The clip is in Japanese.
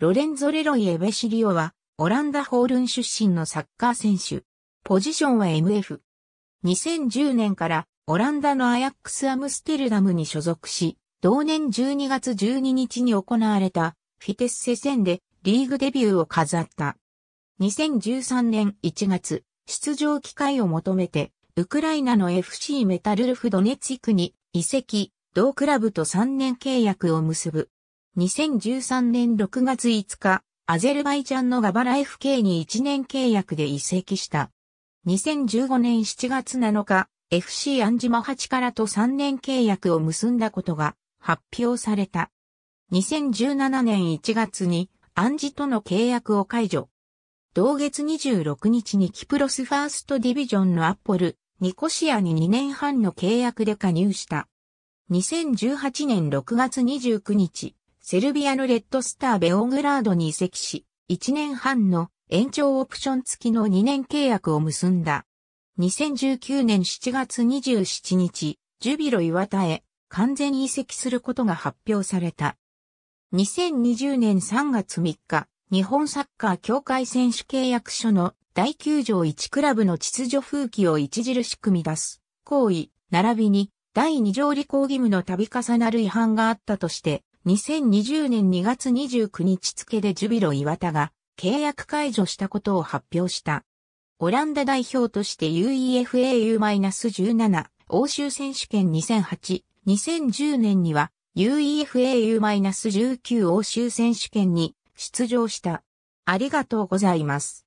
ロレンゾ・レロイ・エベシリオは、オランダ・ホールン出身のサッカー選手。ポジションは MF。2010年からオランダのアヤックス・アムステルダムに所属し、同年12月12日に行われたフィテッセ戦でリーグデビューを飾った。2013年1月、出場機会を求めて、ウクライナの FC メタルルフドネツィクに移籍、同クラブと3年契約を結ぶ。2013年6月5日、アゼルバイジャンのガバラ FK に1年契約で移籍した。2015年7月7日、FC アンジマ8からと3年契約を結んだことが発表された。2017年1月にアンジとの契約を解除。同月26日にキプロスファーストディビジョンのアッポル、ニコシアに2年半の契約で加入した。2018年6月29日、セルビアのレッドスターベオグラードに移籍し、1年半の延長オプション付きの2年契約を結んだ。2019年7月27日、ジュビロ岩田へ完全移籍することが発表された。2020年3月3日、日本サッカー協会選手契約書の第9条1クラブの秩序風紀を著しく乱す行為、並びに第2条履行義務の度重なる違反があったとして、2020年2月29日付でジュビロ岩田が契約解除したことを発表した。オランダ代表として UEFAU-17 欧州選手権2008、2010年には UEFAU-19 欧州選手権に出場した。ありがとうございます。